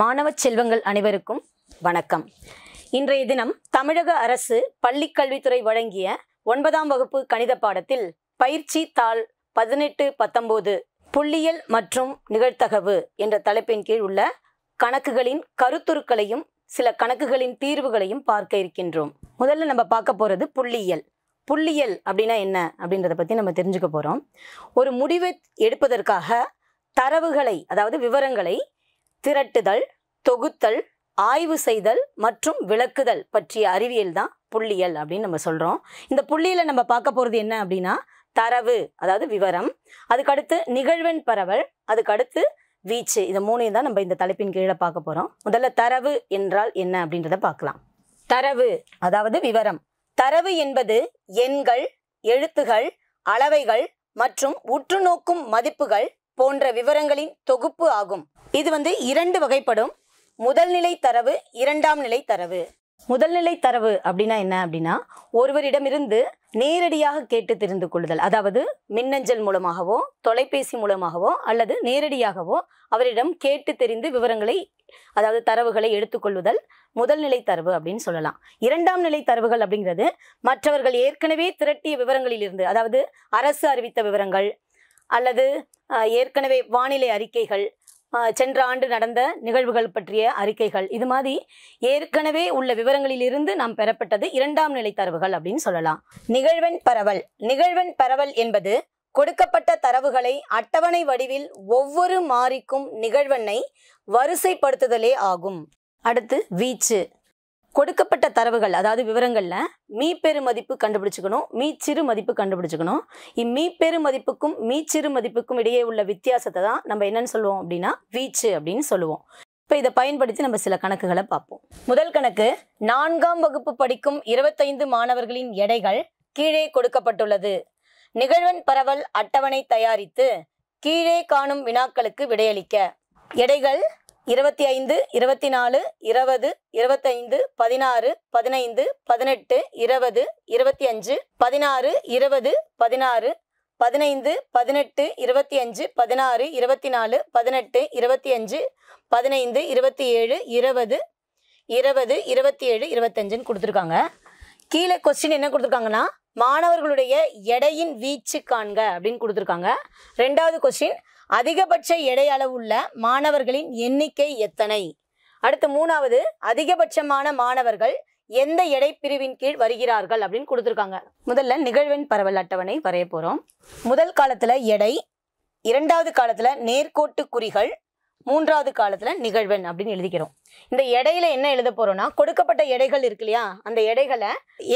மாணவ செல்வங்கள் அனைவருக்கும் வணக்கம் இன்றைய தினம் தமிழக அரசு பள்ளிக்கல்வித்துறை வழங்கிய ஒன்பதாம் வகுப்பு கணித பாடத்தில் பயிற்சி தாள் பதினெட்டு பத்தொம்போது புள்ளியல் மற்றும் நிகழ்த்தகவு என்ற தலைப்பின் கீழ் உள்ள கணக்குகளின் கருத்துருக்களையும் சில கணக்குகளின் தீர்வுகளையும் பார்க்க இருக்கின்றோம் முதல்ல நம்ம பார்க்க போகிறது புள்ளியல் புள்ளியல் அப்படின்னா என்ன அப்படின்றத பற்றி நம்ம தெரிஞ்சுக்க போகிறோம் ஒரு முடிவை எடுப்பதற்காக தரவுகளை அதாவது விவரங்களை திரட்டுதல் தொகுத்தல் ஆய்வு செய்தல் மற்றும் விளக்குதல் பற்றிய அறிவியல் தான் புள்ளியல் அப்படின்னு நம்ம சொல்கிறோம் இந்த புள்ளியில் நம்ம பார்க்க போகிறது என்ன அப்படின்னா தரவு அதாவது விவரம் அதுக்கடுத்து நிகழ்வெண் பரவல் அதுக்கடுத்து வீச்சு இந்த மூணையும் தான் நம்ம இந்த தலைப்பின் கீழே பார்க்க போகிறோம் முதல்ல தரவு என்றால் என்ன அப்படின்றத பார்க்கலாம் தரவு அதாவது விவரம் தரவு என்பது எண்கள் எழுத்துகள் அளவைகள் மற்றும் உற்று நோக்கும் மதிப்புகள் போன்ற விவரங்களின் தொகுப்பு ஆகும் இது வந்து இரண்டு வகைப்படும் நிலை தரவு இரண்டாம் நிலை தரவு நிலை தரவு அப்படின்னா என்ன அப்படின்னா ஒருவரிடமிருந்து நேரடியாக கேட்டு தெரிந்து கொள்ளுதல் அதாவது மின்னஞ்சல் மூலமாகவோ தொலைபேசி மூலமாகவோ அல்லது நேரடியாகவோ அவரிடம் கேட்டு தெரிந்து விவரங்களை அதாவது தரவுகளை எடுத்துக்கொள்ளுதல் முதல் நிலை தரவு அப்படின்னு சொல்லலாம் இரண்டாம் நிலை தரவுகள் அப்படிங்கிறது மற்றவர்கள் ஏற்கனவே திரட்டிய விவரங்களிலிருந்து அதாவது அரசு அறிவித்த விவரங்கள் அல்லது ஏற்கனவே வானிலை அறிக்கைகள் சென்ற ஆண்டு நடந்த நிகழ்வுகள் பற்றிய அறிக்கைகள் இது மாதிரி ஏற்கனவே உள்ள விவரங்களிலிருந்து நாம் பெறப்பட்டது இரண்டாம் நிலை தரவுகள் அப்படின்னு சொல்லலாம் நிகழ்வெண் பரவல் நிகழ்வெண் பரவல் என்பது கொடுக்கப்பட்ட தரவுகளை அட்டவணை வடிவில் ஒவ்வொரு மாறிக்கும் நிகழ்வெண்ணை வரிசைப்படுத்துதலே ஆகும் அடுத்து வீச்சு கொடுக்கப்பட்ட தரவுகள் அதாவது விவரங்களில் மீ பெரு மதிப்பு கண்டுபிடிச்சிக்கணும் மீ சிறு மதிப்பு கண்டுபிடிச்சிக்கணும் இம்மீ பெரு மதிப்புக்கும் மீ சிறு மதிப்புக்கும் இடையே உள்ள வித்தியாசத்தை தான் நம்ம என்னன்னு சொல்லுவோம் அப்படின்னா வீச்சு அப்படின்னு சொல்லுவோம் இப்போ இதை பயன்படுத்தி நம்ம சில கணக்குகளை பார்ப்போம் முதல் கணக்கு நான்காம் வகுப்பு படிக்கும் இருபத்தைந்து மாணவர்களின் எடைகள் கீழே கொடுக்கப்பட்டுள்ளது நிகழ்வன் பரவல் அட்டவணை தயாரித்து கீழே காணும் வினாக்களுக்கு விடையளிக்க எடைகள் இருபத்தி ஐந்து இருபத்தி நாலு இருபது இருபத்தைந்து பதினாறு பதினைந்து பதினெட்டு இருபது இருபத்தி அஞ்சு பதினாறு இருபது பதினாறு பதினைந்து பதினெட்டு இருபத்தி அஞ்சு பதினாறு இருபத்தி நாலு பதினெட்டு இருபத்தி அஞ்சு பதினைந்து இருபத்தி ஏழு இருபது இருபது இருபத்தி ஏழு இருபத்தஞ்சுன்னு கொடுத்துருக்காங்க கீழே கொஸ்டின் என்ன கொடுத்துருக்காங்கன்னா மாணவர்களுடைய எடையின் வீச்சு காண்க அப்படின்னு கொடுத்துருக்காங்க ரெண்டாவது கொஸ்டின் அதிகபட்ச எடை அளவுள்ள மாணவர்களின் எண்ணிக்கை எத்தனை அடுத்து மூணாவது அதிகபட்சமான மாணவர்கள் எந்த எடை பிரிவின் கீழ் வருகிறார்கள் அப்படின்னு கொடுத்துருக்காங்க முதல்ல நிகழ்வெண் பரவல் அட்டவணை வரைய போகிறோம் முதல் காலத்தில் எடை இரண்டாவது காலத்தில் நேர்கோட்டு குறிகள் மூன்றாவது காலத்தில் நிகழ்வெண் அப்படின்னு எழுதிக்கிறோம் இந்த எடையில் என்ன எழுத போகிறோம்னா கொடுக்கப்பட்ட எடைகள் இருக்கு இல்லையா அந்த எடைகளை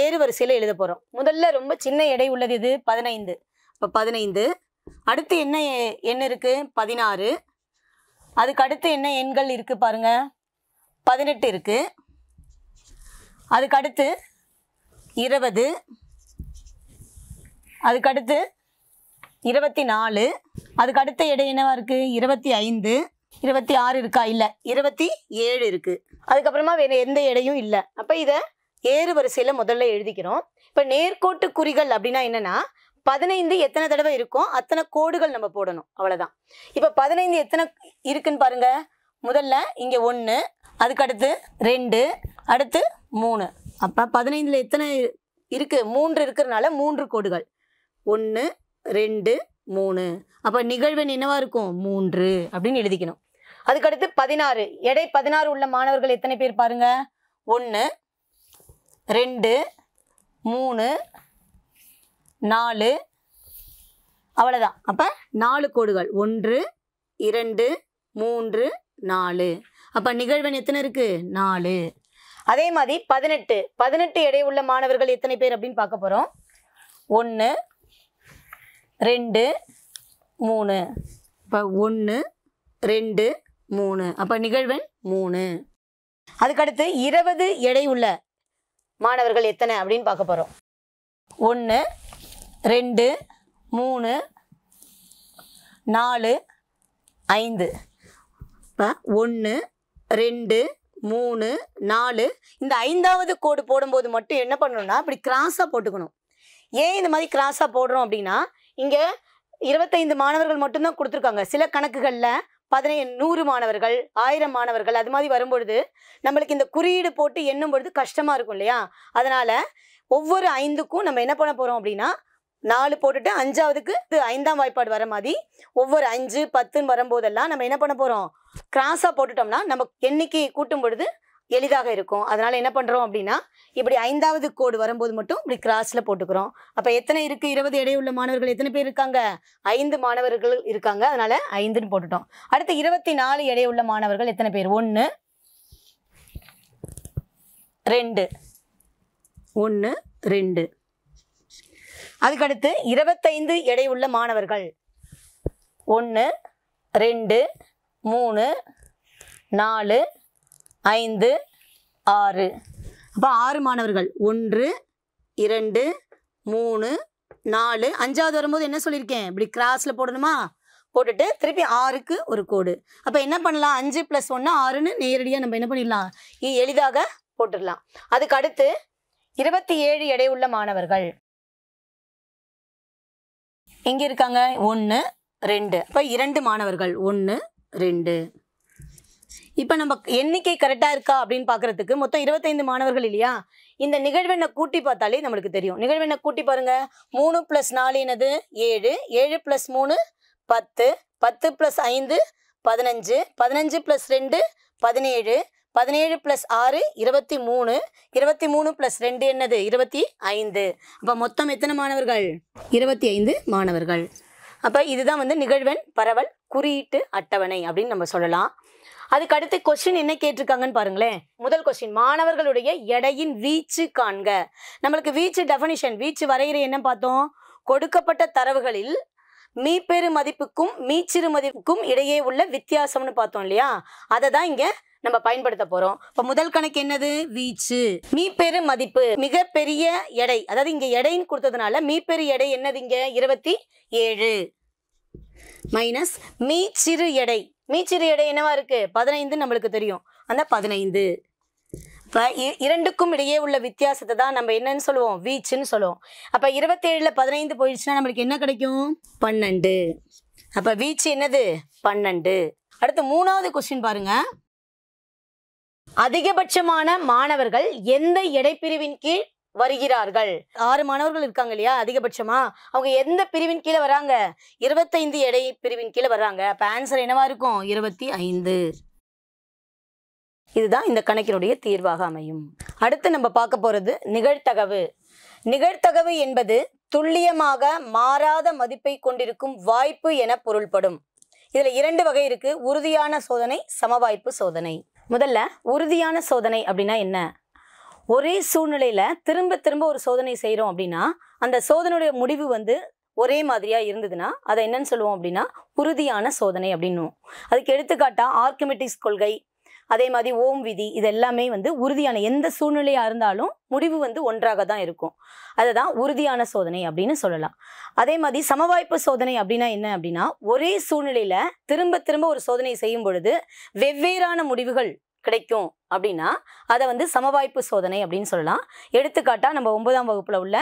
ஏறு வரிசையில் எழுத போகிறோம் முதல்ல ரொம்ப சின்ன எடை உள்ளது இது பதினைந்து இப்போ பதினைந்து அடுத்து என்ன எண் இருக்குது பதினாறு அதுக்கு அடுத்து என்ன எண்கள் இருக்குது பாருங்கள் பதினெட்டு இருக்குது அதுக்கு அடுத்து இருபது அதுக்கடுத்து இருபத்தி நாலு அதுக்கு அடுத்த எடை என்னவா இருக்குது இருபத்தி ஐந்து இருபத்தி ஆறு இருக்கா இல்லை இருபத்தி ஏழு இருக்குது அதுக்கப்புறமா வேறு எந்த இடையும் இல்லை அப்போ இதை ஏறு வரிசையில் முதல்ல எழுதிக்கிறோம் இப்போ நேர்கோட்டு குறிகள் அப்படின்னா என்னென்னா பதினைந்து எத்தனை தடவை இருக்கும் அத்தனை கோடுகள் நம்ம போடணும் அவ்வளோதான் இப்போ பதினைந்து எத்தனை இருக்குன்னு பாருங்க முதல்ல இங்கே ஒன்று அதுக்கடுத்து ரெண்டு அடுத்து மூணு அப்போ பதினைந்தில் எத்தனை இருக்குது மூன்று இருக்கிறனால மூன்று கோடுகள் ஒன்று ரெண்டு மூணு அப்போ நிகழ்வு என்னவாக இருக்கும் மூன்று அப்படின்னு எழுதிக்கணும் அதுக்கடுத்து பதினாறு எடை பதினாறு உள்ள மாணவர்கள் எத்தனை பேர் பாருங்கள் ஒன்று ரெண்டு மூணு நாலு அவ்வளோதான் அப்போ நாலு கோடுகள் ஒன்று இரண்டு மூன்று நாலு அப்போ நிகழ்வன் எத்தனை இருக்குது நாலு அதே மாதிரி பதினெட்டு பதினெட்டு எடை உள்ள மாணவர்கள் எத்தனை பேர் அப்படின்னு பார்க்க போகிறோம் ஒன்று ரெண்டு மூணு இப்போ ஒன்று ரெண்டு மூணு அப்போ நிகழ்வெண் மூணு அதுக்கடுத்து இருபது எடை உள்ள மாணவர்கள் எத்தனை அப்படின்னு பார்க்க போகிறோம் ஒன்று ரெண்டு மூணு நாலு ஐந்து ஒன்று ரெண்டு மூணு நாலு இந்த ஐந்தாவது கோடு போடும்போது மட்டும் என்ன பண்ணணும்னா இப்படி கிராஸாக போட்டுக்கணும் ஏன் இந்த மாதிரி கிராஸாக போடுறோம் அப்படின்னா இங்கே இருபத்தைந்து மாணவர்கள் மட்டும்தான் கொடுத்துருக்காங்க சில கணக்குகளில் பதினை நூறு மாணவர்கள் ஆயிரம் மாணவர்கள் அது மாதிரி வரும்பொழுது நம்மளுக்கு இந்த குறியீடு போட்டு எண்ணும் பொழுது கஷ்டமாக இருக்கும் இல்லையா அதனால் ஒவ்வொரு ஐந்துக்கும் நம்ம என்ன பண்ண போகிறோம் அப்படின்னா நாலு போட்டுட்டு அஞ்சாவதுக்கு இது ஐந்தாம் வாய்ப்பாடு வர மாதிரி ஒவ்வொரு அஞ்சு பத்துன்னு வரும்போதெல்லாம் நம்ம என்ன பண்ண போகிறோம் கிராஸாக போட்டுட்டோம்னா நம்ம எண்ணிக்கை கூட்டும் பொழுது எளிதாக இருக்கும் அதனால் என்ன பண்ணுறோம் அப்படின்னா இப்படி ஐந்தாவது கோடு வரும்போது மட்டும் இப்படி கிராஸில் போட்டுக்கிறோம் அப்போ எத்தனை இருக்குது இருபது இடையுள்ள மாணவர்கள் எத்தனை பேர் இருக்காங்க ஐந்து மாணவர்கள் இருக்காங்க அதனால் ஐந்துன்னு போட்டுட்டோம் அடுத்து இருபத்தி நாலு இடையுள்ள மாணவர்கள் எத்தனை பேர் ஒன்று ரெண்டு ஒன்று ரெண்டு அதுக்கடுத்து இருபத்தைந்து உள்ள மாணவர்கள் ஒன்று ரெண்டு மூணு நாலு ஐந்து ஆறு அப்போ ஆறு மாணவர்கள் ஒன்று இரண்டு மூணு நாலு அஞ்சாவது வரும்போது என்ன சொல்லியிருக்கேன் இப்படி கிராஸில் போடணுமா போட்டுட்டு திருப்பி ஆறுக்கு ஒரு கோடு அப்போ என்ன பண்ணலாம் அஞ்சு ப்ளஸ் ஒன்று ஆறுன்னு நேரடியாக நம்ம என்ன பண்ணிடலாம் எளிதாக போட்டுடலாம் அதுக்கடுத்து இருபத்தி ஏழு எடை உள்ள மாணவர்கள் எங்கே இருக்காங்க ஒன்று ரெண்டு அப்ப இரண்டு மாணவர்கள் ஒன்று ரெண்டு இப்போ நம்ம எண்ணிக்கை கரெக்டாக இருக்கா அப்படின்னு பாக்குறதுக்கு மொத்தம் இருபத்தைந்து மாணவர்கள் இல்லையா இந்த நிகழ்வெண்ணை கூட்டி பார்த்தாலே நம்மளுக்கு தெரியும் நிகழ்வெண்ணை கூட்டி பாருங்கள் மூணு ப்ளஸ் நாலு என்னது ஏழு ஏழு ப்ளஸ் மூணு பத்து பத்து ப்ளஸ் ஐந்து பதினஞ்சு பதினஞ்சு ப்ளஸ் ரெண்டு பதினேழு பதினேழு ப்ளஸ் ஆறு இருபத்தி மூணு இருபத்தி மூணு ப்ளஸ் ரெண்டு என்னது இருபத்தி ஐந்து அப்போ மொத்தம் எத்தனை மாணவர்கள் இருபத்தி ஐந்து மாணவர்கள் அப்போ இதுதான் வந்து நிகழ்வெண் பரவல் குறியீட்டு அட்டவணை அப்படின்னு நம்ம சொல்லலாம் அதுக்கு அடுத்து கொஸ்டின் என்ன கேட்டிருக்காங்கன்னு பாருங்களேன் முதல் கொஸ்டின் மாணவர்களுடைய எடையின் வீச்சு காண்க நம்மளுக்கு வீச்சு டெஃபனிஷன் வீச்சு வரைகிற என்ன பார்த்தோம் கொடுக்கப்பட்ட தரவுகளில் மீப்பெரு மதிப்புக்கும் மீச்சிறு மதிப்புக்கும் இடையே உள்ள வித்தியாசம்னு பார்த்தோம் இல்லையா அதை தான் இங்கே நம்ம பயன்படுத்த போகிறோம் இப்போ முதல் கணக்கு என்னது வீச்சு மீப்பெரு மதிப்பு மிகப்பெரிய எடை அதாவது இங்கே எடைன்னு கொடுத்ததுனால மீப்பெரு எடை என்னது இங்கே இருபத்தி ஏழு மைனஸ் மீச்சிறு எடை மீச்சிறு எடை என்னவா இருக்குது பதினைந்து நம்மளுக்கு தெரியும் அந்த பதினைந்து இப்போ இரண்டுக்கும் இடையே உள்ள வித்தியாசத்தை தான் நம்ம என்னன்னு சொல்லுவோம் வீச்சுன்னு சொல்லுவோம் அப்போ இருபத்தேழில் பதினைந்து போயிடுச்சுன்னா நம்மளுக்கு என்ன கிடைக்கும் பன்னெண்டு அப்போ வீச்சு என்னது பன்னெண்டு அடுத்து மூணாவது கொஸ்டின் பாருங்கள் அதிகபட்சமான மாணவர்கள் எந்த எடைப்பிரிவின் கீழ் வருகிறார்கள் ஆறு மாணவர்கள் இருக்காங்க இல்லையா அதிகபட்சமா அவங்க எந்த பிரிவின் கீழே வராங்க இருபத்தைந்து எடை பிரிவின் கீழே வர்றாங்க அப்போ ஆன்சர் என்னவா இருக்கும் இருபத்தி ஐந்து இதுதான் இந்த கணக்கினுடைய தீர்வாக அமையும் அடுத்து நம்ம பார்க்க போறது நிகழ்த்தகவு நிகழ்த்தகவு என்பது துல்லியமாக மாறாத மதிப்பை கொண்டிருக்கும் வாய்ப்பு என பொருள்படும் இதில் இரண்டு வகை இருக்கு உறுதியான சோதனை சமவாய்ப்பு சோதனை முதல்ல உறுதியான சோதனை அப்படின்னா என்ன ஒரே சூழ்நிலையில் திரும்ப திரும்ப ஒரு சோதனை செய்கிறோம் அப்படின்னா அந்த சோதனையுடைய முடிவு வந்து ஒரே மாதிரியாக இருந்ததுன்னா அதை என்னன்னு சொல்லுவோம் அப்படின்னா உறுதியான சோதனை அப்படின்னும் அதுக்கு எடுத்துக்காட்டாக ஆர்கிமெட்டிக்ஸ் கொள்கை அதே மாதிரி ஓம் விதி இது எல்லாமே வந்து உறுதியான எந்த சூழ்நிலையாக இருந்தாலும் முடிவு வந்து ஒன்றாக தான் இருக்கும் அதை தான் உறுதியான சோதனை அப்படின்னு சொல்லலாம் அதே மாதிரி சமவாய்ப்பு சோதனை அப்படின்னா என்ன அப்படின்னா ஒரே சூழ்நிலையில் திரும்ப திரும்ப ஒரு சோதனை செய்யும் பொழுது வெவ்வேறான முடிவுகள் கிடைக்கும் அப்படின்னா அதை வந்து சமவாய்ப்பு சோதனை அப்படின்னு சொல்லலாம் எடுத்துக்காட்டாக நம்ம ஒன்பதாம் வகுப்பில் உள்ள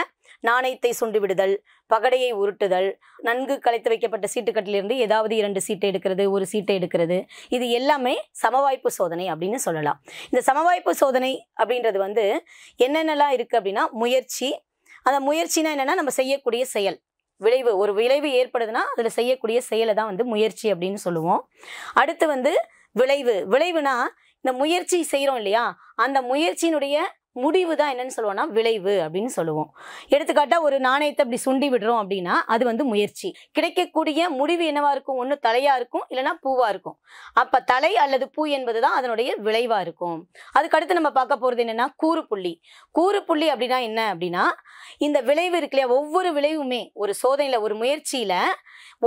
நாணயத்தை சுண்டு விடுதல் பகடையை உருட்டுதல் நன்கு கலைத்து வைக்கப்பட்ட சீட்டுக்கட்டிலிருந்து ஏதாவது இரண்டு சீட்டை எடுக்கிறது ஒரு சீட்டை எடுக்கிறது இது எல்லாமே சமவாய்ப்பு சோதனை அப்படின்னு சொல்லலாம் இந்த சமவாய்ப்பு சோதனை அப்படின்றது வந்து என்னென்னலாம் இருக்குது அப்படின்னா முயற்சி அந்த முயற்சினா என்னன்னா நம்ம செய்யக்கூடிய செயல் விளைவு ஒரு விளைவு ஏற்படுதுன்னா அதில் செய்யக்கூடிய செயலை தான் வந்து முயற்சி அப்படின்னு சொல்லுவோம் அடுத்து வந்து விளைவு விளைவுனா இந்த முயற்சி செய்கிறோம் இல்லையா அந்த முயற்சியினுடைய முடிவு தான் என்னன்னு சொல்லுவோம்னா விளைவு அப்படின்னு சொல்லுவோம் எடுத்துக்காட்டா ஒரு நாணயத்தை அப்படி சுண்டி விடுறோம் அப்படின்னா அது வந்து முயற்சி கிடைக்கக்கூடிய முடிவு என்னவா இருக்கும் ஒன்று தலையா இருக்கும் இல்லைனா பூவா இருக்கும் அப்ப தலை அல்லது பூ என்பது தான் அதனுடைய விளைவா இருக்கும் அதுக்கடுத்து நம்ம பார்க்க போறது என்னன்னா கூறுப்புள்ளி கூறுப்புள்ளி அப்படின்னா என்ன அப்படின்னா இந்த விளைவு இருக்கு இல்லையா ஒவ்வொரு விளைவுமே ஒரு சோதனையில ஒரு முயற்சியில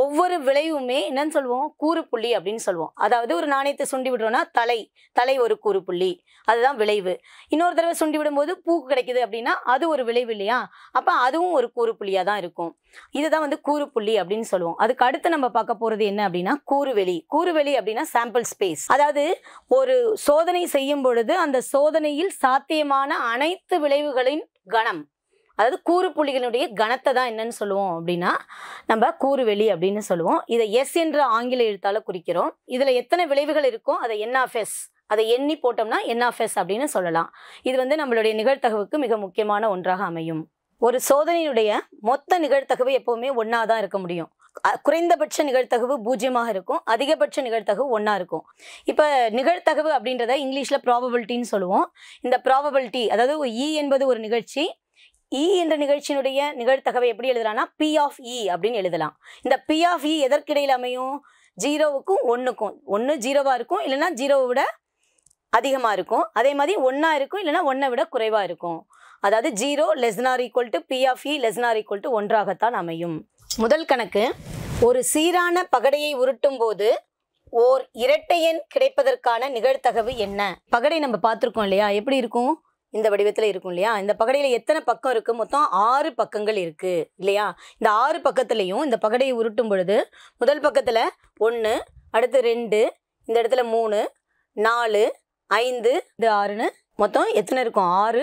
ஒவ்வொரு விளைவுமே என்னன்னு சொல்லுவோம் கூறுப்புள்ளி அப்படின்னு சொல்லுவோம் அதாவது ஒரு நாணயத்தை சுண்டி விடுறோம்னா தலை தலை ஒரு கூறுப்புள்ளி அதுதான் விளைவு இன்னொரு தடவை சுண்டி கட்டி விடும்போது பூக்கு கிடைக்குது அப்படின்னா அது ஒரு விளைவு இல்லையா அப்போ அதுவும் ஒரு கூறுப்புள்ளியாக தான் இருக்கும் இதுதான் வந்து கூறுப்புள்ளி அப்படின்னு சொல்லுவோம் அதுக்கு அடுத்து நம்ம பார்க்க போகிறது என்ன அப்படின்னா கூறுவெளி கூறுவெளி அப்படின்னா சாம்பிள் ஸ்பேஸ் அதாவது ஒரு சோதனை செய்யும் பொழுது அந்த சோதனையில் சாத்தியமான அனைத்து விளைவுகளின் கணம் அதாவது கூறுப்புள்ளிகளுடைய கணத்தை தான் என்னன்னு சொல்லுவோம் அப்படின்னா நம்ம கூறுவெளி அப்படின்னு சொல்லுவோம் இதை எஸ் என்ற ஆங்கில எழுத்தால் குறிக்கிறோம் இதில் எத்தனை விளைவுகள் இருக்கோ அதை என்ஆஃப்எஸ் அதை எண்ணி போட்டோம்னா என்ஆஃப்எஸ் அப்படின்னு சொல்லலாம் இது வந்து நம்மளுடைய நிகழ்த்தகவுக்கு மிக முக்கியமான ஒன்றாக அமையும் ஒரு சோதனையினுடைய மொத்த நிகழ்த்தகவு எப்போவுமே ஒன்றா தான் இருக்க முடியும் குறைந்தபட்ச நிகழ்த்தகவு பூஜ்ஜியமாக இருக்கும் அதிகபட்ச நிகழ்த்தகவு ஒன்றா இருக்கும் இப்போ நிகழ்த்தகவு அப்படின்றத இங்கிலீஷில் ப்ராபபிலிட்டின்னு சொல்லுவோம் இந்த ப்ராபபிலிட்டி அதாவது இ e என்பது ஒரு நிகழ்ச்சி இ e என்ற நிகழ்ச்சியினுடைய நிகழ்த்தகவை எப்படி எழுதலாம்னா பி ஆஃப் இ அப்படின்னு எழுதலாம் இந்த பி ஆஃப் இ எதற்கிடையில் அமையும் ஜீரோவுக்கும் ஒன்றுக்கும் ஒன்று ஜீரோவாக இருக்கும் இல்லைன்னா ஜீரோவை விட அதிகமாக இருக்கும் அதே மாதிரி ஒன்றா இருக்கும் இல்லைனா ஒன்றை விட குறைவாக இருக்கும் அதாவது zero less than or equal to P of E less than or equal to ஒன்றாகத்தான் அமையும் முதல் கணக்கு ஒரு சீரான பகடையை உருட்டும் போது ஓர் இரட்டை எண் கிடைப்பதற்கான நிகழ்த்தகவு என்ன பகடை நம்ம பார்த்துருக்கோம் இல்லையா எப்படி இருக்கும் இந்த வடிவத்தில் இருக்கும் இல்லையா இந்த பகடையில் எத்தனை பக்கம் இருக்குது மொத்தம் ஆறு பக்கங்கள் இருக்குது இல்லையா இந்த ஆறு பக்கத்துலேயும் இந்த பகடையை உருட்டும் பொழுது முதல் பக்கத்தில் ஒன்று அடுத்து ரெண்டு இந்த இடத்துல மூணு நாலு ஐந்து இது ஆறுன்னு மொத்தம் எத்தனை இருக்கும் ஆறு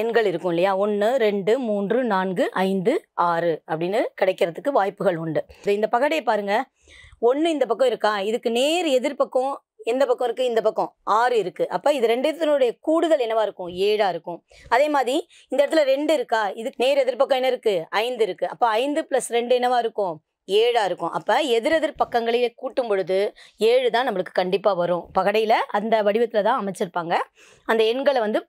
எண்கள் இருக்கும் இல்லையா ஒன்று ரெண்டு மூன்று நான்கு ஐந்து ஆறு அப்படின்னு கிடைக்கிறதுக்கு வாய்ப்புகள் உண்டு இந்த பகடையை பாருங்கள் ஒன்று இந்த பக்கம் இருக்கா இதுக்கு நேர் எதிர்ப்பக்கம் எந்த பக்கம் இருக்குது இந்த பக்கம் ஆறு இருக்குது அப்போ இது ரெண்டுத்தினுடைய கூடுதல் என்னவாக இருக்கும் ஏழாக இருக்கும் அதே மாதிரி இந்த இடத்துல ரெண்டு இருக்கா இதுக்கு நேர் எதிர்பக்கம் என்ன இருக்குது ஐந்து இருக்குது அப்போ ஐந்து ப்ளஸ் ரெண்டு என்னவாக இருக்கும் ஏழாக இருக்கும் அப்போ எதிரெதிர் பக்கங்களிலே கூட்டும் பொழுது ஏழு தான் நம்மளுக்கு கண்டிப்பாக வரும் பகடையில் அந்த வடிவத்தில் தான் அமைச்சிருப்பாங்க அந்த எண்களை வந்து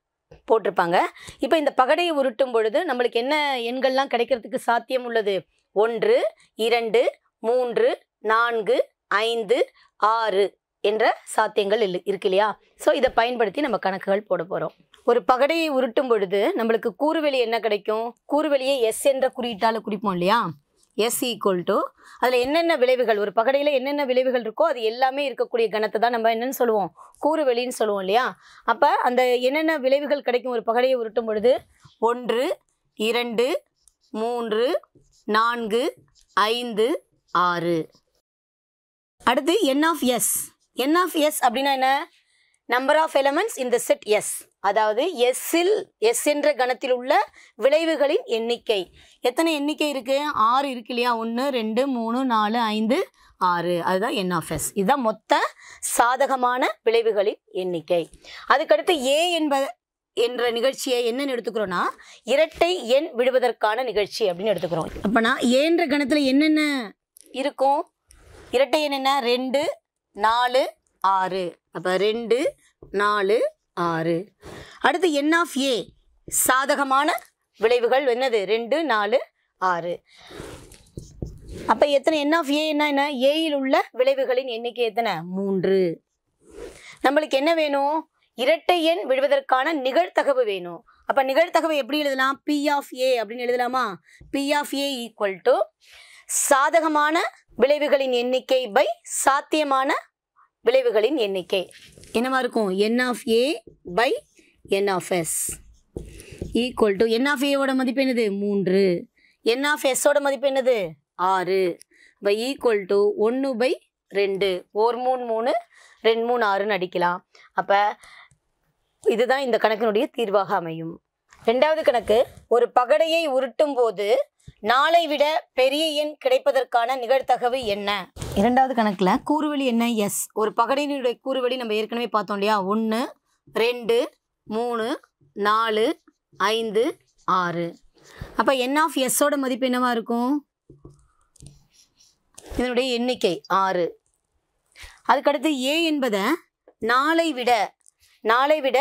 போட்டிருப்பாங்க இப்போ இந்த பகடையை உருட்டும் பொழுது நம்மளுக்கு என்ன எண்கள்லாம் கிடைக்கிறதுக்கு சாத்தியம் உள்ளது ஒன்று இரண்டு மூன்று நான்கு ஐந்து ஆறு என்ற சாத்தியங்கள் இல்லை இருக்கு இல்லையா ஸோ இதை பயன்படுத்தி நம்ம கணக்குகள் போட போகிறோம் ஒரு பகடையை உருட்டும் பொழுது நம்மளுக்கு கூறுவெளி என்ன கிடைக்கும் கூறுவெளியை எஸ் என்ற குறியீட்டால் குறிப்போம் இல்லையா எஸ் ஈக்குவல் டு அதில் என்னென்ன விளைவுகள் ஒரு பகடையில் என்னென்ன விளைவுகள் இருக்கோ அது எல்லாமே இருக்கக்கூடிய கணத்தை தான் நம்ம என்னென்னு சொல்லுவோம் கூறு வெளின்னு சொல்லுவோம் இல்லையா அப்போ அந்த என்னென்ன விளைவுகள் கிடைக்கும் ஒரு பகடையை உருட்டும் பொழுது ஒன்று இரண்டு மூன்று நான்கு ஐந்து ஆறு அடுத்து N of S N of S அப்படின்னா என்ன நம்பர் ஆஃப் எலமெண்ட்ஸ் இந்த செட் எஸ் அதாவது எஸ்ஸில் எஸ் என்ற கணத்தில் உள்ள விளைவுகளின் எண்ணிக்கை எத்தனை எண்ணிக்கை இருக்குது ஆறு இருக்கு இல்லையா ஒன்று ரெண்டு மூணு நாலு ஐந்து ஆறு அதுதான் என் ஆஃப் எஸ் இதுதான் மொத்த சாதகமான விளைவுகளின் எண்ணிக்கை அதுக்கடுத்து ஏ என்ப என்ற நிகழ்ச்சியை என்னன்னு எடுத்துக்கிறோன்னா இரட்டை எண் விடுவதற்கான நிகழ்ச்சி அப்படின்னு எடுத்துக்கிறோம் அப்போனா ஏன்ற கணத்தில் என்னென்ன இருக்கும் இரட்டை எண் என்ன ரெண்டு நாலு ஆறு அப்போ ரெண்டு நாலு ஆறு அடுத்து என் ஆஃப் ஏ சாதகமான விளைவுகள் என்னது ரெண்டு நாலு ஆறு அப்போ எத்தனை என் ஆஃப் ஏ என்ன ஏயில் உள்ள விளைவுகளின் எண்ணிக்கை எத்தனை மூன்று நம்மளுக்கு என்ன வேணும் இரட்டை எண் விழுவதற்கான நிகழ்த்தகவு வேணும் அப்போ நிகழ்த்தகவு எப்படி எழுதலாம் பி ஆஃப் ஏ அப்படின்னு எழுதலாமா P of A equal to சாதகமான விளைவுகளின் எண்ணிக்கை பை சாத்தியமான விளைவுகளின் எண்ணிக்கை என்னவா இருக்கும் N of A by N of S equal to N of ஏவோட மதிப்பு என்னது மூன்று என் ஆஃப் எஸ்ஸோட மதிப்பு என்னது ஆறு பை ஈக்குவல் டு ஒன்று பை ரெண்டு ஒரு மூணு மூணு ரெண்டு மூணு ஆறுன்னு அடிக்கலாம் அப்போ இதுதான் இந்த கணக்கினுடைய தீர்வாக அமையும் ரெண்டாவது கணக்கு ஒரு பகடையை உருட்டும் போது நாளை விட பெரிய எண் கிடைப்பதற்கான நிகழ்த்தகவு என்ன இரண்டாவது கணக்கில் கூறுவழி என்ன எஸ் ஒரு பகடையினுடைய கூறுவழி நம்ம ஏற்கனவே பார்த்தோம் இல்லையா ஒன்று ரெண்டு மூணு நாலு ஐந்து ஆறு அப்போ என் ஆஃப் எஸ்ஸோட மதிப்பு என்னவா இருக்கும் இதனுடைய எண்ணிக்கை ஆறு அதுக்கடுத்து ஏ என்பதை நாளை விட நாளை விட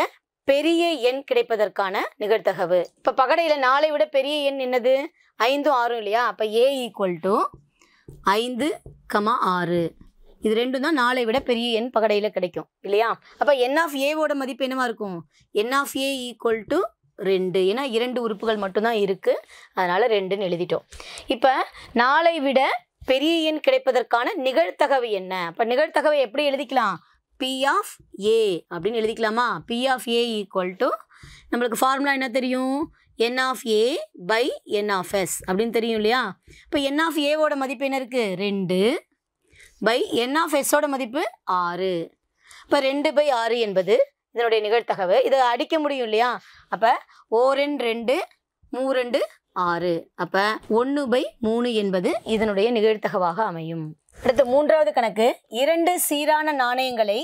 பெரிய எண் கிடைப்பதற்கான நிகழ்த்தகவு இப்போ பகடையில் நாளை விட பெரிய எண் என்னது ஐந்தும் ஆறும் இல்லையா அப்போ ஏ ஈக்குவல் டு ஐந்து கமா ஆறு இது ரெண்டும் தான் நாளை விட பெரிய எண் பகடையில் கிடைக்கும் இல்லையா அப்போ என் ஆஃப் ஏவோட மதிப்பு என்னவா இருக்கும் N of A equal to ரெண்டு ஏன்னா இரண்டு உறுப்புகள் மட்டும்தான் இருக்குது அதனால் ரெண்டுன்னு எழுதிட்டோம் இப்போ நாளை விட பெரிய எண் கிடைப்பதற்கான நிகழ்த்தகவு என்ன அப்போ நிகழ்த்தகவை எப்படி எழுதிக்கலாம் பி ஆஃப் ஏ அப்படின்னு எழுதிக்கலாமா P of A equal to நம்மளுக்கு ஃபார்முலா என்ன தெரியும் N of A by N of S அப்படின்னு தெரியும் இல்லையா இப்போ என் ஆஃப் ஏவோட மதிப்பு என்ன இருக்குது ரெண்டு பை என் ஆஃப் எஸ்ஸோட மதிப்பு ஆறு இப்போ ரெண்டு பை ஆறு என்பது இதனுடைய நிகழ்த்தகவு இதை அடிக்க முடியும் இல்லையா அப்போ ஓ ரெண்டு ரெண்டு மூ ரெண்டு ஆறு அப்போ ஒன்று பை மூணு என்பது இதனுடைய நிகழ்த்தகவாக அமையும் அடுத்து மூன்றாவது கணக்கு இரண்டு சீரான நாணயங்களை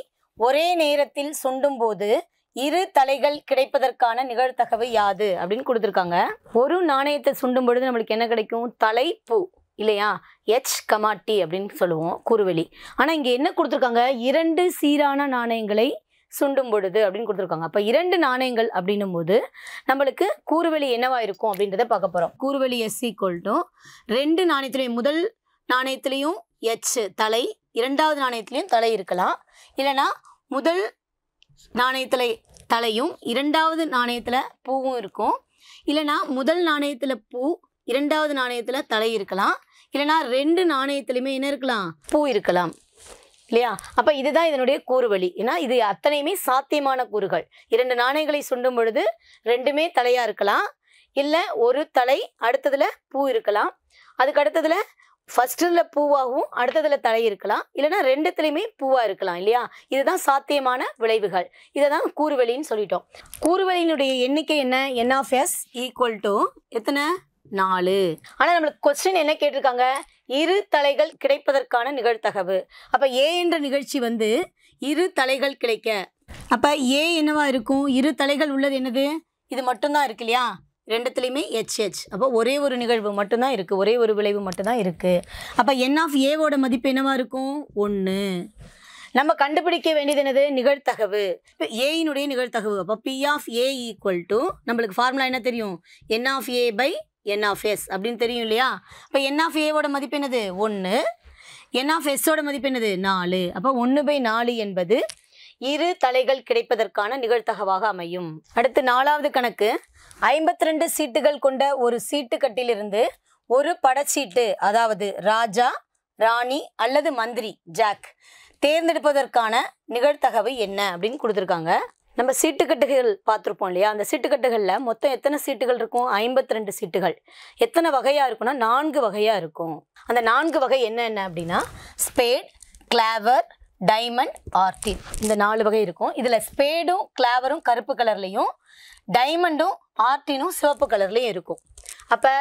ஒரே நேரத்தில் சுண்டும் போது இரு தலைகள் கிடைப்பதற்கான நிகழ்த்தகவு யாது அப்படின்னு கொடுத்துருக்காங்க ஒரு நாணயத்தை சுண்டும் பொழுது நம்மளுக்கு என்ன கிடைக்கும் தலை பூ இல்லையா எச் கமாட்டி அப்படின்னு சொல்லுவோம் குறுவெளி ஆனால் இங்கே என்ன கொடுத்துருக்காங்க இரண்டு சீரான நாணயங்களை சுண்டும் பொழுது அப்படின்னு கொடுத்துருக்காங்க அப்போ இரண்டு நாணயங்கள் அப்படின்னும் போது நம்மளுக்கு கூறுவெளி என்னவாக இருக்கும் அப்படின்றத பார்க்க போகிறோம் கூறுவெளி எஸ் ஈக்குவல் டு ரெண்டு நாணயத்தினுடைய முதல் நாணயத்திலையும் எச் தலை இரண்டாவது நாணயத்திலையும் தலை இருக்கலாம் இல்லைனா முதல் நாணயத்தில் தலையும் இரண்டாவது நாணயத்தில் பூவும் இருக்கும் இல்லைனா முதல் நாணயத்தில் பூ இரண்டாவது நாணயத்தில் தலை இருக்கலாம் இல்லைனா ரெண்டு நாணயத்துலையுமே என்ன இருக்கலாம் பூ இருக்கலாம் இல்லையா அப்போ இதுதான் இதனுடைய கூறுவழி ஏன்னா இது அத்தனையுமே சாத்தியமான கூறுகள் இரண்டு நாணயங்களை சுண்டும் பொழுது ரெண்டுமே தலையாக இருக்கலாம் இல்லை ஒரு தலை அடுத்ததில் பூ இருக்கலாம் அதுக்கு அடுத்ததில் ஃபர்ஸ்ட்ல பூவாகவும் அடுத்ததுல தலை இருக்கலாம் இல்லைன்னா ரெண்டுத்துலையுமே பூவா இருக்கலாம் இல்லையா இதுதான் சாத்தியமான விளைவுகள் இதை தான் கூறுவெளின்னு சொல்லிட்டோம் கூறுவெளியினுடைய எண்ணிக்கை என்ன N of S equal to எத்தனை நாலு ஆனால் நம்மளுக்கு கொஸ்டின் என்ன கேட்டிருக்காங்க இரு தலைகள் கிடைப்பதற்கான நிகழ்த்தகவு அப்போ ஏ என்ற நிகழ்ச்சி வந்து இரு தலைகள் கிடைக்க அப்போ ஏ என்னவா இருக்கும் இரு தலைகள் உள்ளது என்னது இது மட்டும்தான் இருக்கு இல்லையா ரெண்டுத்துலேயுமே ஹெச்ஹெச் அப்போ ஒரே ஒரு நிகழ்வு மட்டும்தான் இருக்குது ஒரே ஒரு விளைவு மட்டும்தான் இருக்குது அப்போ என் ஆஃப் ஏவோட மதிப்பு என்னவாக இருக்கும் ஒன்று நம்ம கண்டுபிடிக்க வேண்டியது என்னது நிகழ்த்தகவு இப்போ ஏயினுடைய நிகழ்த்தகவு அப்போ P of A equal to நம்மளுக்கு ஃபார்முலா என்ன தெரியும் N of A by N of S அப்படின்னு தெரியும் இல்லையா இப்போ என் ஆஃப் ஏவோட மதிப்பு என்னது ஒன்று என் ஆஃப் எஸ்ஸோட மதிப்பு என்னது நாலு அப்போ ஒன்று பை நாலு என்பது இரு தலைகள் கிடைப்பதற்கான நிகழ்த்தகவாக அமையும் அடுத்து நாலாவது கணக்கு ஐம்பத்தி ரெண்டு சீட்டுகள் கொண்ட ஒரு சீட்டுக்கட்டிலிருந்து ஒரு படச்சீட்டு அதாவது ராஜா ராணி அல்லது மந்திரி ஜாக் தேர்ந்தெடுப்பதற்கான நிகழ்த்தகவு என்ன அப்படின்னு கொடுத்துருக்காங்க நம்ம சீட்டுக்கட்டுகள் பார்த்துருப்போம் இல்லையா அந்த சீட்டுக்கட்டுகளில் மொத்தம் எத்தனை சீட்டுகள் இருக்கும் ஐம்பத்தி ரெண்டு சீட்டுகள் எத்தனை வகையாக இருக்கும்னா நான்கு வகையாக இருக்கும் அந்த நான்கு வகை என்னென்ன அப்படின்னா ஸ்பேட் கிளாவர் டைமண்ட் ஆர்கிட் இந்த நாலு வகை இருக்கும் இதில் ஸ்பேடும் கிளாவரும் கருப்பு கலர்லேயும் டைமண்டும் ஆர்டினும் சிவப்பு கலர்லேயும் இருக்கும் அப்போ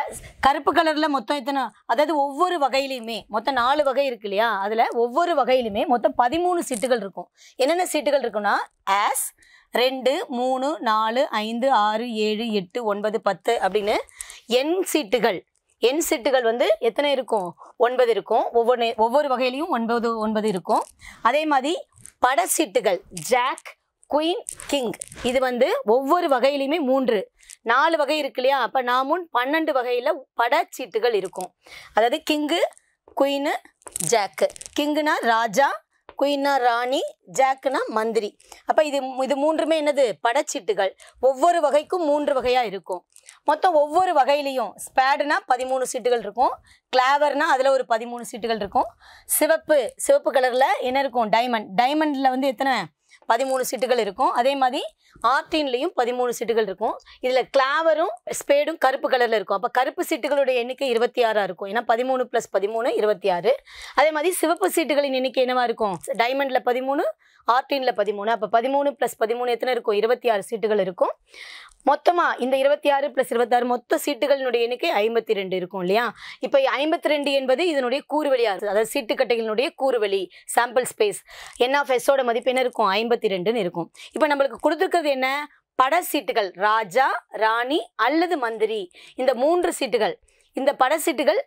கருப்பு கலரில் மொத்தம் இத்தனை அதாவது ஒவ்வொரு வகையிலையுமே மொத்தம் நாலு வகை இருக்கு இல்லையா அதில் ஒவ்வொரு வகையிலுமே மொத்தம் பதிமூணு சீட்டுகள் இருக்கும் என்னென்ன சீட்டுகள் இருக்குன்னா ஆஸ் ரெண்டு மூணு நாலு ஐந்து ஆறு ஏழு எட்டு ஒன்பது பத்து அப்படின்னு எண் சீட்டுகள் எண் செட்டுகள் வந்து எத்தனை இருக்கும் ஒன்பது இருக்கும் ஒவ்வொன்று ஒவ்வொரு வகையிலையும் ஒன்பது ஒன்பது இருக்கும் அதே மாதிரி பட சீட்டுகள் ஜாக் குயின் கிங் இது வந்து ஒவ்வொரு வகையிலையுமே மூன்று நாலு வகை இருக்கு இல்லையா அப்போ நாமும் பன்னெண்டு வகையில் பட சீட்டுகள் இருக்கும் அதாவது கிங்கு குயின்னு ஜாக்கு கிங்குனா ராஜா குயின்னா ராணி ஜாக்குனா மந்திரி அப்போ இது இது மூன்றுமே என்னது படச்சீட்டுகள் ஒவ்வொரு வகைக்கும் மூன்று வகையாக இருக்கும் மொத்தம் ஒவ்வொரு வகையிலையும் ஸ்பேடுனா பதிமூணு சீட்டுகள் இருக்கும் கிளாவர்னா அதில் ஒரு பதிமூணு சீட்டுகள் இருக்கும் சிவப்பு சிவப்பு கலரில் என்ன இருக்கும் டைமண்ட் டைமண்டில் வந்து எத்தனை பதிமூணு சீட்டுகள் இருக்கும் அதே மாதிரி ஆர்டின்லேயும் பதிமூணு சீட்டுகள் இருக்கும் இதில் கிளாவரும் ஸ்பேடும் கருப்பு கலரில் இருக்கும் அப்போ கருப்பு சீட்டுகளுடைய எண்ணிக்கை இருபத்தி ஆறாக இருக்கும் ஏன்னா பதிமூணு ப்ளஸ் பதிமூணு இருபத்தி ஆறு அதே மாதிரி சிவப்பு சீட்டுகளின் எண்ணிக்கை என்னவாக இருக்கும் டைமண்டில் பதிமூணு ஆர்டினில் பதிமூணு அப்போ பதிமூணு ப்ளஸ் பதிமூணு எத்தனை இருக்கும் இருபத்தி ஆறு சீட்டுகள் இருக்கும் மொத்தமாக இந்த இருபத்தி ஆறு ப்ளஸ் இருபத்தாறு மொத்த சீட்டுகளினுடைய எண்ணிக்கை ஐம்பத்தி ரெண்டு இருக்கும் இல்லையா இப்போ ஐம்பத்தி ரெண்டு என்பது இதனுடைய கூறுவெளியாக இருக்குது அதாவது சீட்டு கட்டைகளினுடைய கூறுவெளி சாம்பிள் ஸ்பேஸ் என் ஆஃப் எஸோட மதிப்பு என்ன இருக்கும் ஐம்பத்தி ரெண்டுன்னு இருக்கும் இப்போ நம்மளுக்கு கொடுத்துருக்கிறது என்ன பட சீட்டுகள் ராஜா ராணி அல்லது மந்திரி இந்த மூன்று சீட்டுகள் இந்த பட சீட்டுகள்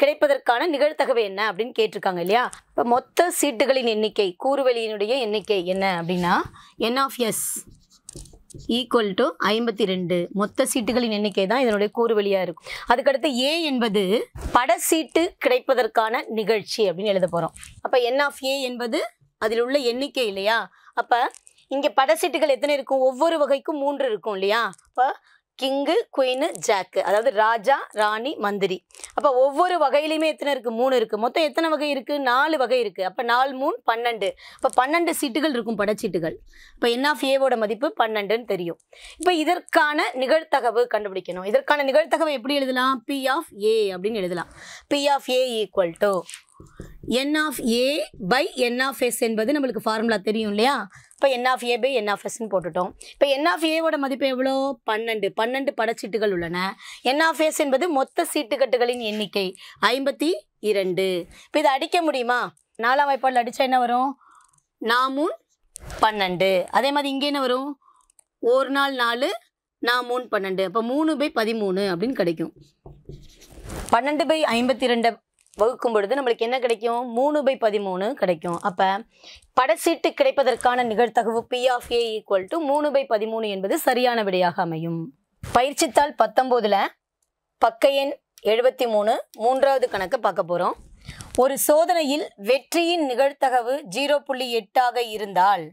கிடைப்பதற்கான நிகழ்த்தகவை என்ன அப்படின்னு கேட்டிருக்காங்க இல்லையா இப்போ மொத்த சீட்டுகளின் எண்ணிக்கை கூறுவெளியினுடைய எண்ணிக்கை என்ன அப்படின்னா N of S equal to ஐம்பத்தி ரெண்டு மொத்த சீட்டுகளின் எண்ணிக்கை தான் இதனுடைய கூறுவெளியாக இருக்கும் அதுக்கடுத்து ஏ என்பது பட சீட்டு கிடைப்பதற்கான நிகழ்ச்சி அப்படின்னு எழுத போகிறோம் அப்போ என் ஆஃப் ஏ என்பது அதில் உள்ள எண்ணிக்கை இல்லையா அப்போ இங்கே பட சீட்டுகள் எத்தனை இருக்கும் ஒவ்வொரு வகைக்கும் மூன்று இருக்கும் இல்லையா அப்போ கிங்கு குயின் ஜாக்கு அதாவது ராஜா ராணி மந்திரி அப்போ ஒவ்வொரு வகையிலையுமே எத்தனை இருக்குது மூணு இருக்குது மொத்தம் எத்தனை வகை இருக்குது நாலு வகை இருக்குது அப்போ நாலு மூணு பன்னெண்டு அப்போ பன்னெண்டு சீட்டுகள் இருக்கும் படச்சீட்டுகள் இப்போ என் ஆஃப் ஏவோட மதிப்பு பன்னெண்டுன்னு தெரியும் இப்போ இதற்கான நிகழ்த்தகவு கண்டுபிடிக்கணும் இதற்கான நிகழ்த்தகவை எப்படி எழுதலாம் பி ஆஃப் ஏ அப்படின்னு எழுதலாம் P of A equal to N of A by N of S என்பது நம்மளுக்கு ஃபார்முலா தெரியும் இல்லையா இப்போ N of A by N of எஸ்ன்னு போட்டுட்டோம் இப்போ என் ஆஃப் ஏவோட மதிப்பு எவ்வளோ பன்னெண்டு பன்னெண்டு படச்சீட்டுகள் உள்ளன என் ஆஃப் எஸ் என்பது மொத்த சீட்டுக்கட்டுகளின் எண்ணிக்கை ஐம்பத்தி இரண்டு இப்போ இதை அடிக்க முடியுமா நாலாம் வாய்ப்பாடில் அடித்தா என்ன வரும் நாமூன் பன்னெண்டு அதே மாதிரி இங்கே என்ன வரும் ஒரு நாள் நாலு நான் மூணு பன்னெண்டு அப்போ மூணு பை பதிமூணு அப்படின்னு கிடைக்கும் பன்னெண்டு பை ஐம்பத்தி ரெண்டு வகுக்கும் பொழுது நம்மளுக்கு என்ன கிடைக்கும் மூணு பை பதிமூணு கிடைக்கும் அப்போ படசீட்டு கிடைப்பதற்கான நிகழ்த்தகவு P of A equal to மூணு பை பதிமூணு என்பது சரியான விடையாக அமையும் பயிற்சித்தாள் பத்தொம்போதில் பக்க எண் எழுபத்தி மூணு மூன்றாவது கணக்கு பார்க்க போகிறோம் ஒரு சோதனையில் வெற்றியின் நிகழ்த்தகவு ஜீரோ புள்ளி எட்டாக இருந்தால்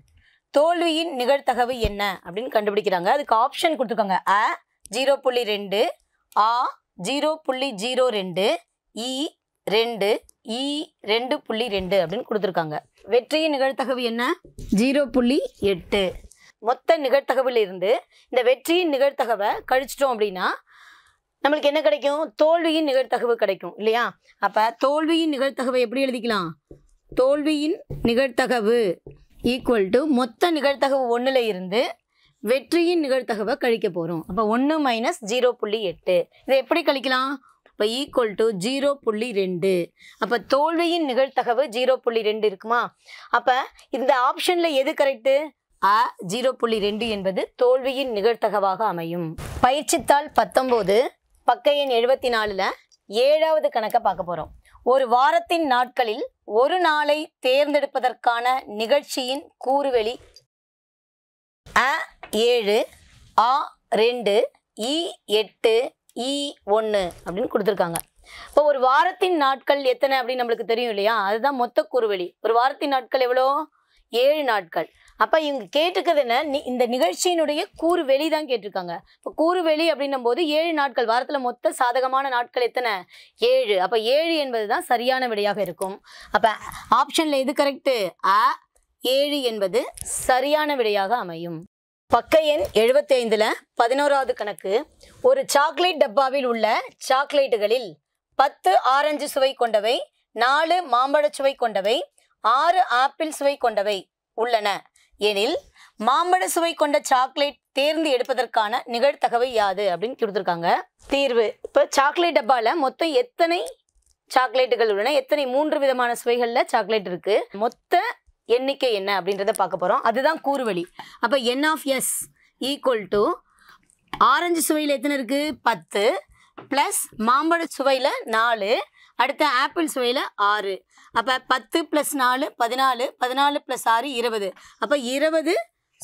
தோல்வியின் நிகழ்த்தகவு என்ன அப்படின்னு கண்டுபிடிக்கிறாங்க அதுக்கு ஆப்ஷன் கொடுத்துருக்காங்க அ ஜீரோ புள்ளி ரெண்டு ஆ ஜீரோ புள்ளி ஜீரோ ரெண்டு இ e, ரெண்டு இ ரெண்டு புள்ளி ரெண்டு அப்படின்னு கொடுத்துருக்காங்க வெற்றியின் நிகழ்த்தகவு என்ன ஜீரோ புள்ளி எட்டு மொத்த நிகழ்த்தகவில் இருந்து இந்த வெற்றியின் நிகழ்த்தகவை கழிச்சிட்டோம் அப்படின்னா நம்மளுக்கு என்ன கிடைக்கும் தோல்வியின் நிகழ்த்தகவு கிடைக்கும் இல்லையா அப்போ தோல்வியின் நிகழ்த்தகவை எப்படி எழுதிக்கலாம் தோல்வியின் நிகழ்த்தகவு ஈக்குவல் டு மொத்த நிகழ்த்தகவு ஒன்றில் இருந்து வெற்றியின் நிகழ்த்தகவை கழிக்க போகிறோம் அப்போ ஒன்று மைனஸ் ஜீரோ புள்ளி எட்டு இதை எப்படி கழிக்கலாம் இப்போ ஈக்குவல் டு ஜீரோ புள்ளி ரெண்டு அப்போ தோல்வியின் நிகழ்த்தகவு ஜீரோ புள்ளி ரெண்டு இருக்குமா அப்போ இந்த ஆப்ஷனில் எது கரெக்டு அ ஜீரோ புள்ளி ரெண்டு என்பது தோல்வியின் நிகழ்த்தகவாக அமையும் பயிற்சித்தாள் பத்தொம்போது பக்க எண் எழுபத்தி நாலில் ஏழாவது கணக்கை பார்க்க போகிறோம் ஒரு வாரத்தின் நாட்களில் ஒரு நாளை தேர்ந்தெடுப்பதற்கான நிகழ்ச்சியின் கூறுவெளி அ ஏழு ஆ ரெண்டு இ எட்டு இ ஒன்று அப்படின்னு கொடுத்துருக்காங்க இப்போ ஒரு வாரத்தின் நாட்கள் எத்தனை அப்படின்னு நம்மளுக்கு தெரியும் இல்லையா அதுதான் மொத்த குறுவெளி ஒரு வாரத்தின் நாட்கள் எவ்வளோ ஏழு நாட்கள் அப்போ இவங்க கேட்டுக்கிறது என்ன இந்த நிகழ்ச்சியினுடைய கூறு தான் கேட்டிருக்காங்க இப்போ கூறு வெளி அப்படின்னும் போது ஏழு நாட்கள் வாரத்தில் மொத்த சாதகமான நாட்கள் எத்தனை ஏழு அப்போ ஏழு என்பது தான் சரியான விடையாக இருக்கும் அப்போ ஆப்ஷனில் எது கரெக்டு அ ஏழு என்பது சரியான விடையாக அமையும் பக்க எண் எழுபத்தி ஐந்துல பதினோராவது கணக்கு ஒரு சாக்லேட் டப்பாவில் உள்ள சாக்லேட்டுகளில் பத்து ஆரஞ்சு சுவை கொண்டவை நாலு மாம்பழ சுவை கொண்டவை ஆறு ஆப்பிள் சுவை கொண்டவை உள்ளன எனில் மாம்பழ சுவை கொண்ட சாக்லேட் தேர்ந்து எடுப்பதற்கான நிகழ்த்தகவை யாது அப்படின்னு கொடுத்துருக்காங்க தீர்வு இப்போ சாக்லேட் டப்பாவில் மொத்தம் எத்தனை சாக்லேட்டுகள் உள்ளன எத்தனை மூன்று விதமான சுவைகளில் சாக்லேட் இருக்குது மொத்த எண்ணிக்கை என்ன அப்படின்றத பார்க்க போகிறோம் அதுதான் கூறுவழி அப்போ N of S equal to orange சுவையில் எத்தனை இருக்குது பத்து ப்ளஸ் மாம்பழ சுவையில் நாலு அடுத்த ஆப்பிள் சுவையில் ஆறு அப்போ பத்து ப்ளஸ் நாலு பதினாலு பதினாலு ப்ளஸ் ஆறு இருபது அப்போ இருபது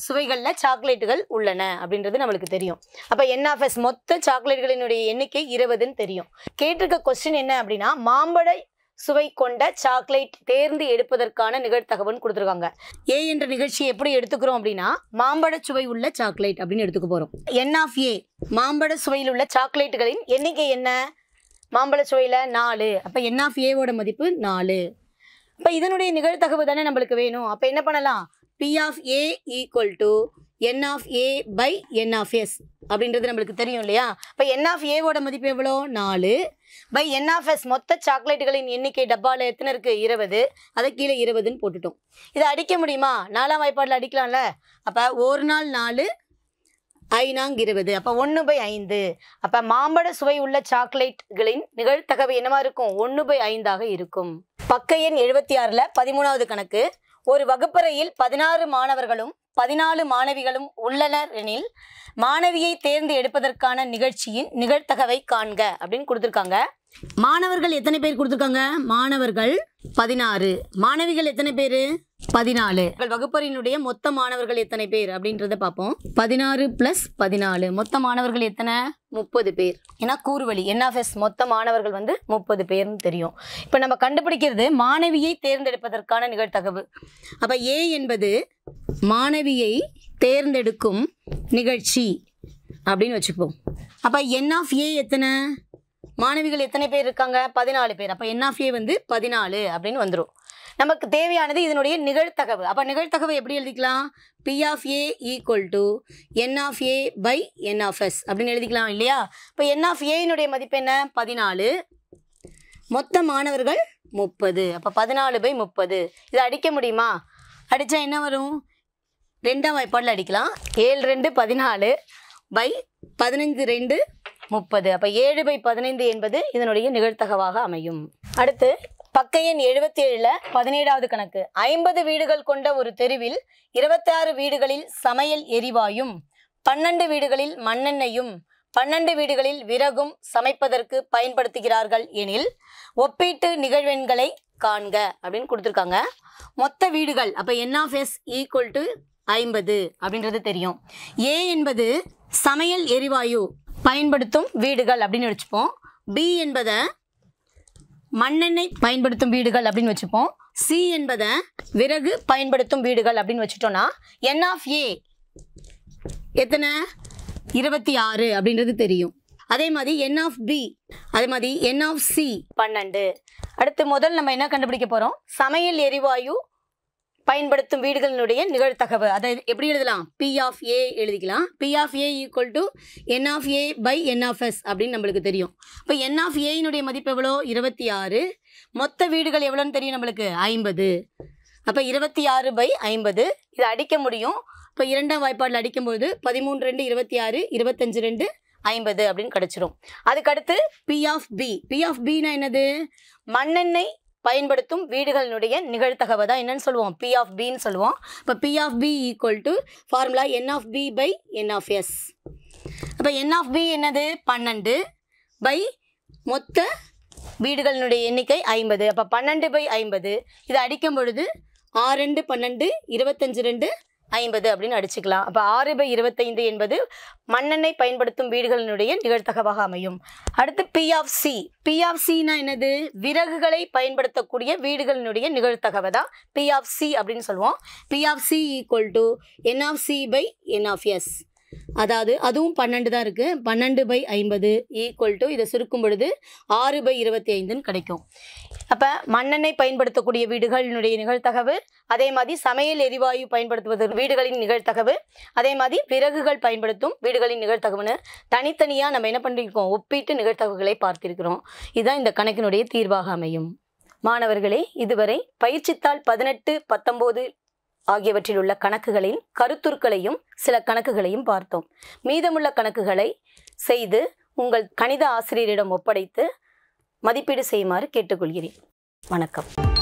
சுவைகளில் சாக்லேட்டுகள் உள்ளன அப்படின்றது நம்மளுக்கு தெரியும் அப்போ என் எஸ் மொத்த சாக்லேட்டுகளினுடைய எண்ணிக்கை இருபதுன்னு தெரியும் கேட்டிருக்க கொஸ்டின் என்ன அப்படின்னா மாம்பழ சுவை கொண்ட சாக்லேட் தேர்ந்து எடுப்பதற்கான நிகழ்த்தகவன் கொடுத்துருக்காங்க ஏ என்ற நிகழ்ச்சியை எப்படி எடுத்துக்கிறோம் அப்படின்னா மாம்பழ சுவை உள்ள சாக்லேட் அப்படின்னு எடுத்துக்க போகிறோம் என் ஆஃப் ஏ மாம்பழ சுவையில் உள்ள சாக்லேட்டுகளின் எண்ணிக்கை என்ன மாம்பழ சுவையில் நாலு அப்போ என் ஆஃப் ஏவோட மதிப்பு நாலு இப்போ இதனுடைய நிகழ்த்தகவு தானே நம்மளுக்கு வேணும் அப்போ என்ன பண்ணலாம் P of A equal to N of A by N of S அப்படின்றது நம்மளுக்கு தெரியும் இல்லையா இப்போ என் ஆஃப் ஏவோட மதிப்பு எவ்வளோ நாலு பை என் ஆஃப் எஸ் மொத்த சாக்லேட்டுகளின் எண்ணிக்கை டப்பாவில் எத்தனை இருக்குது இருபது அதை கீழே இருபதுன்னு போட்டுட்டோம் இதை அடிக்க முடியுமா நாலாம் வாய்ப்பாடில் அடிக்கலாம்ல அப்போ ஒரு நாள் நாலு ஐநாங் இருபது அப்போ ஒன்று பை ஐந்து அப்போ மாம்பழ சுவை உள்ள சாக்லேட்டுகளின் நிகழ்த்தகவு என்னவா இருக்கும் ஒன்று பை ஐந்தாக இருக்கும் பக்க எண் எழுபத்தி ஆறில் பதிமூணாவது கணக்கு ஒரு வகுப்பறையில் பதினாறு மாணவர்களும் பதினாலு மாணவிகளும் உள்ளனர் எனில் மாணவியை தேர்ந்து எடுப்பதற்கான நிகழ்ச்சியின் நிகழ்த்தகவை காண்க அப்படின்னு கொடுத்துருக்காங்க மாணவர்கள் எத்தனை பேர் கொடுத்துருக்காங்க மாணவர்கள் பதினாறு மாணவிகள் எத்தனை பேர் பதினாலு வகுப்பறினுடைய மொத்த மாணவர்கள் எத்தனை பேர் அப்படின்றத பார்ப்போம் பதினாறு பிளஸ் பதினாலு மொத்த மாணவர்கள் எத்தனை முப்பது பேர் ஏன்னா கூறுவழி என்ஆஃப்எஸ் மொத்த மாணவர்கள் வந்து முப்பது பேர்னு தெரியும் இப்போ நம்ம கண்டுபிடிக்கிறது மாணவியை தேர்ந்தெடுப்பதற்கான நிகழ்த்தகவு அப்போ ஏ என்பது மாணவியை தேர்ந்தெடுக்கும் நிகழ்ச்சி அப்படின்னு வச்சுப்போம் அப்போ என் ஆஃப் ஏ எத்தனை மாணவிகள் எத்தனை பேர் இருக்காங்க பதினாலு பேர் அப்போ என் ஆஃப் ஏ வந்து பதினாலு அப்படின்னு வந்துடும் நமக்கு தேவையானது இதனுடைய நிகழ்த்தகவு அப்போ நிகழ்த்தகவு எப்படி எழுதிக்கலாம் P of A equal to N of A by N of S அப்படின்னு எழுதிக்கலாம் இல்லையா இப்போ என் ஆஃப் ஏனுடைய மதிப்பு என்ன பதினாலு மொத்த மாணவர்கள் முப்பது அப்போ பதினாலு பை முப்பது இதை அடிக்க முடியுமா அடித்தா என்ன வரும் ரெண்டாம் வாய்ப்பாடில் அடிக்கலாம் ஏழு ரெண்டு பதினாலு பை பதினைஞ்சு ரெண்டு முப்பது அப்போ ஏழு பை பதினைந்து என்பது இதனுடைய நிகழ்த்தகவாக அமையும் அடுத்து பக்க எண் எழுபத்தி ஏழில் பதினேழாவது கணக்கு ஐம்பது வீடுகள் கொண்ட ஒரு தெருவில் இருபத்தாறு வீடுகளில் சமையல் எரிவாயும் பன்னெண்டு வீடுகளில் மண்ணெண்ணையும் பன்னெண்டு வீடுகளில் விறகும் சமைப்பதற்கு பயன்படுத்துகிறார்கள் எனில் ஒப்பீட்டு நிகழ்வெண்களை காண்க அப்படின்னு கொடுத்துருக்காங்க மொத்த வீடுகள் அப்போ N of S equal to ஐம்பது அப்படின்றது தெரியும் ஏ என்பது சமையல் எரிவாயு பயன்படுத்தும் வீடுகள் அப்படின்னு வச்சுப்போம் பி என்பதை மண்ணெண்ணெய் பயன்படுத்தும் வீடுகள் அப்படின்னு வச்சுப்போம் சி என்பதை விறகு பயன்படுத்தும் வீடுகள் அப்படின்னு வச்சுட்டோம்னா என் ஆஃப் ஏ எத்தனை இருபத்தி ஆறு அப்படின்றது தெரியும் அதே மாதிரி என் ஆஃப் பி அதே மாதிரி என் ஆஃப் சி பன்னெண்டு அடுத்து முதல் நம்ம என்ன கண்டுபிடிக்க போகிறோம் சமையல் எரிவாயு பயன்படுத்தும் வீடுகளினுடைய நிகழ்த்தகவு அதை எப்படி எழுதலாம் பி ஆஃப் ஏ எழுதிக்கலாம் P of A equal to N of A by N of S அப்படின்னு நம்மளுக்கு தெரியும் இப்போ என் ஆஃப் ஏயினுடைய மதிப்பு எவ்வளோ இருபத்தி ஆறு மொத்த வீடுகள் எவ்வளோன்னு தெரியும் நம்மளுக்கு ஐம்பது அப்போ இருபத்தி ஆறு பை ஐம்பது இதை அடிக்க முடியும் இப்போ இரண்டாம் வாய்ப்பாடில் அடிக்கும்போது பதிமூணு ரெண்டு இருபத்தி ஆறு இருபத்தஞ்சு ரெண்டு ஐம்பது அப்படின்னு கிடச்சிரும் அதுக்கடுத்து P of B P of பின்னா என்னது மண்ணெண்ணெய் பயன்படுத்தும் வீடுகளினுடைய நிகழ்த்தகவை தான் என்னன்னு சொல்லுவோம் பி ஆஃப் பின்னு சொல்லுவோம் இப்போ P of B equal to formula N of B by N of S அப்போ என் ஆஃப் பி என்னது பன்னெண்டு பை மொத்த வீடுகளினுடைய எண்ணிக்கை ஐம்பது அப்போ பன்னெண்டு பை ஐம்பது இதை அடிக்கும் பொழுது ஆறு ரெண்டு பன்னெண்டு இருபத்தஞ்சு ரெண்டு ஐம்பது அப்படின்னு அடிச்சுக்கலாம் அப்போ ஆறு பை இருபத்தைந்து என்பது மண்ணெண்ணெய் பயன்படுத்தும் வீடுகளினுடைய நிகழ்த்தகவாக அமையும் அடுத்து P of C P of சினா என்னது விறகுகளை பயன்படுத்தக்கூடிய வீடுகளினுடைய நிகழ்த்தகவை தான் பி ஆஃப் சி அப்படின்னு சொல்லுவோம் P of C equal to N of C by N of S அதாவது அதுவும் பன்னெண்டு தான் இருக்குது பன்னெண்டு பை ஐம்பது ஈக்குவல் டு இதை சுருக்கும் பொழுது ஆறு பை இருபத்தி ஐந்துன்னு கிடைக்கும் அப்போ மண்ணெண்ணெய் பயன்படுத்தக்கூடிய வீடுகளினுடைய நிகழ்த்தகவு அதே மாதிரி சமையல் எரிவாயு பயன்படுத்துவது வீடுகளின் நிகழ்த்தகவு அதே மாதிரி விறகுகள் பயன்படுத்தும் வீடுகளின் நிகழ்த்தகவுன்னு தனித்தனியாக நம்ம என்ன பண்ணியிருக்கோம் ஒப்பீட்டு நிகழ்த்தகவுகளை பார்த்திருக்கிறோம் இதுதான் இந்த கணக்கினுடைய தீர்வாக அமையும் மாணவர்களே இதுவரை பயிற்சித்தாள் பதினெட்டு பத்தொம்போது ஆகியவற்றில் உள்ள கணக்குகளின் கருத்துருக்களையும் சில கணக்குகளையும் பார்த்தோம் மீதமுள்ள கணக்குகளை செய்து உங்கள் கணித ஆசிரியரிடம் ஒப்படைத்து மதிப்பீடு செய்யுமாறு கேட்டுக்கொள்கிறேன் வணக்கம்